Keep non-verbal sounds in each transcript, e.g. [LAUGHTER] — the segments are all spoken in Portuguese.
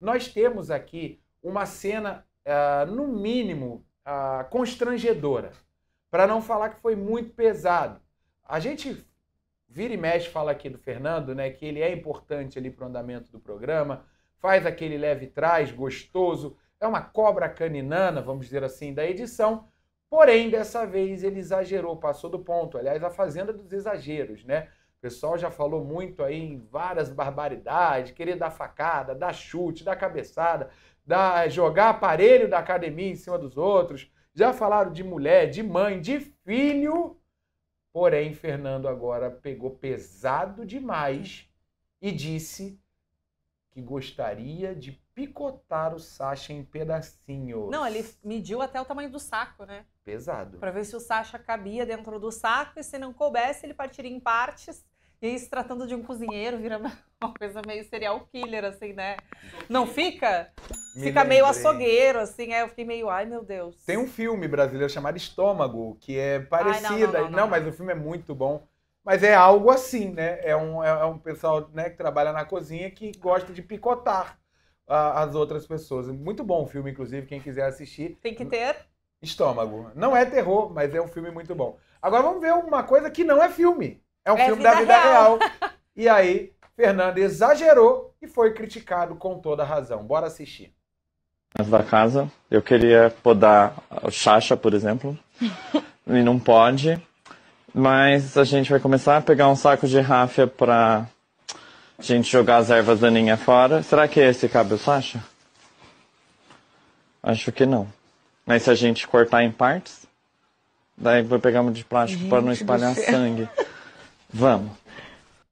Nós temos aqui uma cena, uh, no mínimo, uh, constrangedora, para não falar que foi muito pesado. A gente vira e mexe fala aqui do Fernando, né, que ele é importante ali para o andamento do programa, faz aquele leve trás gostoso, é uma cobra caninana, vamos dizer assim, da edição. Porém, dessa vez ele exagerou, passou do ponto. Aliás, a fazenda dos exageros, né? pessoal já falou muito aí em várias barbaridades, querer dar facada, dar chute, dar cabeçada, dar, jogar aparelho da academia em cima dos outros. Já falaram de mulher, de mãe, de filho. Porém, Fernando agora pegou pesado demais e disse que gostaria de picotar o Sasha em pedacinhos. Não, ele mediu até o tamanho do saco, né? Pesado. Para ver se o Sasha cabia dentro do saco e se não coubesse, ele partiria em partes e aí, se tratando de um cozinheiro, vira [LAUGHS] uma coisa meio serial killer, assim, né? Não fica? Me fica lembrei. meio açougueiro, assim. É, eu fiquei meio, ai meu Deus. Tem um filme brasileiro chamado Estômago, que é parecido. Ai, não, não, não, não, mas o filme é muito bom. Mas é algo assim, né? É um, é, é um pessoal né, que trabalha na cozinha que gosta de picotar a, as outras pessoas. Muito bom o filme, inclusive, quem quiser assistir. Tem que ter. Estômago. Não é terror, mas é um filme muito bom. Agora vamos ver uma coisa que não é filme. É um é filme vida da vida real. real. E aí, Fernando exagerou e foi criticado com toda razão. Bora assistir. Da casa, eu queria podar o Chacha, por exemplo, [LAUGHS] e não pode. Mas a gente vai começar a pegar um saco de ráfia pra gente jogar as ervas daninha fora. Será que esse cabe o Sacha? Acho que não. Mas se a gente cortar em partes, daí vai pegar um de plástico para não espalhar sangue. [LAUGHS] Vamos.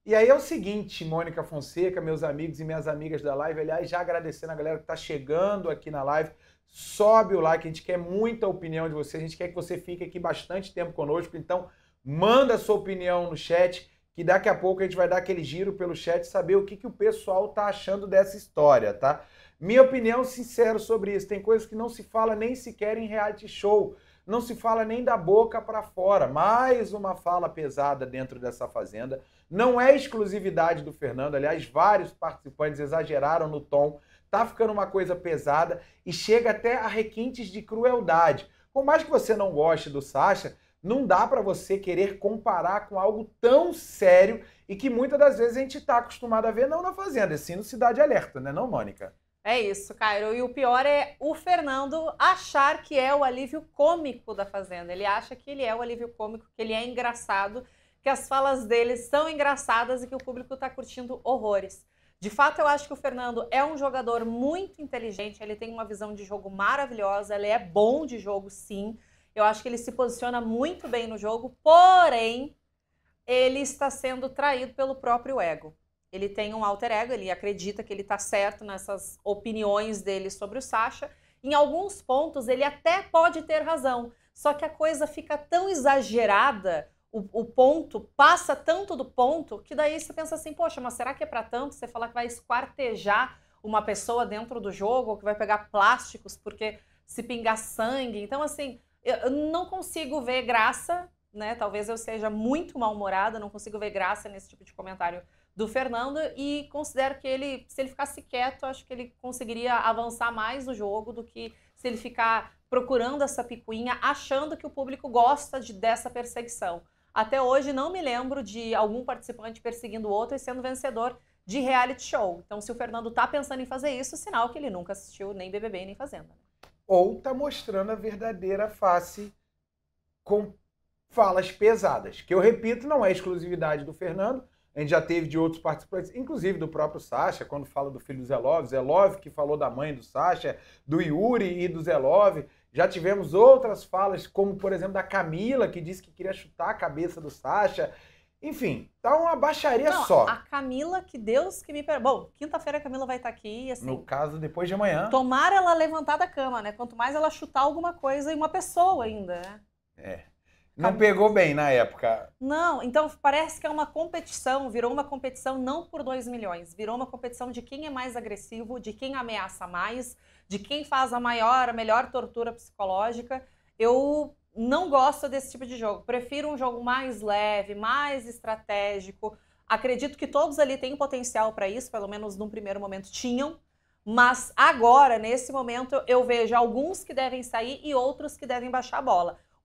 E aí é o seguinte, Mônica Fonseca, meus amigos e minhas amigas da live, aliás, já agradecendo a galera que está chegando aqui na live, sobe o like, a gente quer muita opinião de você, a gente quer que você fique aqui bastante tempo conosco, então manda sua opinião no chat, que daqui a pouco a gente vai dar aquele giro pelo chat, saber o que, que o pessoal tá achando dessa história, tá? Minha opinião sincera sobre isso, tem coisas que não se fala nem sequer em reality show, não se fala nem da boca para fora. Mais uma fala pesada dentro dessa fazenda. Não é exclusividade do Fernando, aliás, vários participantes exageraram no tom. Tá ficando uma coisa pesada e chega até a requintes de crueldade. Por mais que você não goste do Sacha, não dá para você querer comparar com algo tão sério e que muitas das vezes a gente está acostumado a ver não na fazenda, sim no Cidade Alerta, né, não, Mônica? É isso, Cairo. E o pior é o Fernando achar que é o alívio cômico da Fazenda. Ele acha que ele é o alívio cômico, que ele é engraçado, que as falas dele são engraçadas e que o público está curtindo horrores. De fato, eu acho que o Fernando é um jogador muito inteligente, ele tem uma visão de jogo maravilhosa, ele é bom de jogo, sim. Eu acho que ele se posiciona muito bem no jogo, porém, ele está sendo traído pelo próprio ego ele tem um alter ego, ele acredita que ele está certo nessas opiniões dele sobre o Sasha. Em alguns pontos, ele até pode ter razão, só que a coisa fica tão exagerada, o, o ponto passa tanto do ponto, que daí você pensa assim: poxa, mas será que é para tanto? Você falar que vai esquartejar uma pessoa dentro do jogo, ou que vai pegar plásticos porque se pingar sangue. Então, assim, eu não consigo ver graça né? Talvez eu seja muito mal-humorada, não consigo ver graça nesse tipo de comentário do Fernando e considero que ele, se ele ficasse quieto, acho que ele conseguiria avançar mais no jogo do que se ele ficar procurando essa picuinha, achando que o público gosta de, dessa perseguição. Até hoje não me lembro de algum participante perseguindo outro e sendo vencedor de reality show. Então, se o Fernando está pensando em fazer isso, sinal que ele nunca assistiu nem BBB nem Fazenda. Né? Ou está mostrando a verdadeira face com falas pesadas, que eu repito, não é exclusividade do Fernando, a gente já teve de outros participantes, inclusive do próprio Sasha, quando fala do filho do Zelov, Zelov que falou da mãe do Sasha, do Yuri e do Zelov. Já tivemos outras falas, como por exemplo da Camila, que disse que queria chutar a cabeça do Sasha. Enfim, tá uma baixaria Não, só. A Camila, que Deus que me perdoe. Bom, quinta-feira a Camila vai estar tá aqui. Assim, no caso, depois de amanhã. Tomara ela levantar da cama, né? Quanto mais ela chutar alguma coisa e uma pessoa ainda, né? É. Não pegou bem na época. Não, então parece que é uma competição, virou uma competição não por 2 milhões, virou uma competição de quem é mais agressivo, de quem ameaça mais, de quem faz a maior, a melhor tortura psicológica. Eu não gosto desse tipo de jogo. Prefiro um jogo mais leve, mais estratégico. Acredito que todos ali têm potencial para isso, pelo menos num primeiro momento tinham. Mas agora, nesse momento, eu vejo alguns que devem sair e outros que devem baixar a bola.